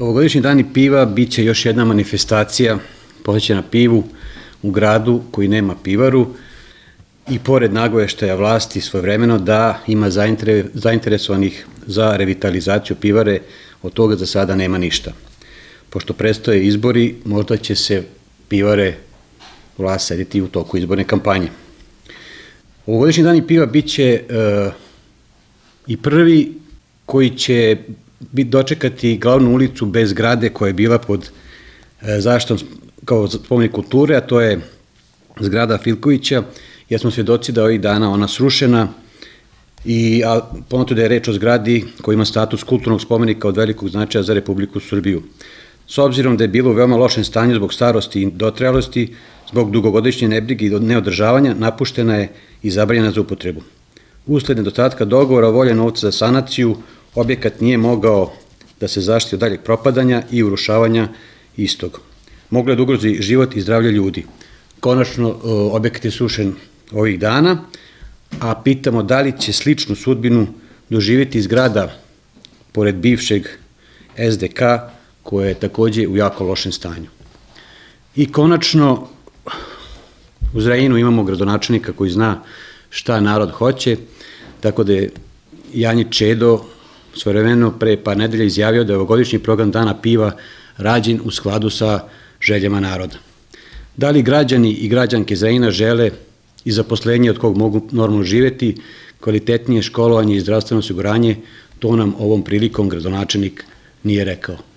Ovogodišnji dani piva bit će još jedna manifestacija posvećena pivu u gradu koji nema pivaru i pored nagoveštaja vlasti svojevremeno da ima zainteresovanih za revitalizaciju pivare, od toga za sada nema ništa. Pošto prestoje izbori, možda će se pivare vlast sediti u toku izborne kampanje. Ovogodišnji dani piva bit će e, i prvi koji će dočekati glavnu ulicu bez grade koja je bila pod e, zaštom kao spomenik kulture, a to je zgrada Filkovića, Ja smo svjedoci da ovih dana ona srušena, i a, ponato da je reč o zgradi koja ima status kulturnog spomenika od velikog značaja za Republiku Srbiju. S obzirom da je bilo u veoma lošem stanju zbog starosti i dotrealosti, zbog dugogodišnje nebrige i neodržavanja, napuštena je i zabranjena za upotrebu. Usled nedostatka dogovora, volje novca za sanaciju, objekat nije mogao da se zaštiti od daljeg propadanja i urušavanja istog. Moglo je da ugrozi život i zdravlje ljudi. Konačno, e, objekat je sušen ovih dana, a pitamo da li će sličnu sudbinu doživjeti zgrada pored bivšeg SDK, koja je takođe u jako lošem stanju. I konačno, u Zrajinu imamo gradonačelnika koji zna šta narod hoće, tako da je Janji Čedo svojevremeno pre par nedelje izjavio da je ovogodišnji program Dana piva rađen u skladu sa željama naroda. Da li građani i građanke Zajina žele i zaposlenje od kog mogu normalno živeti, kvalitetnije školovanje i zdravstveno osiguranje, to nam ovom prilikom gradonačenik nije rekao.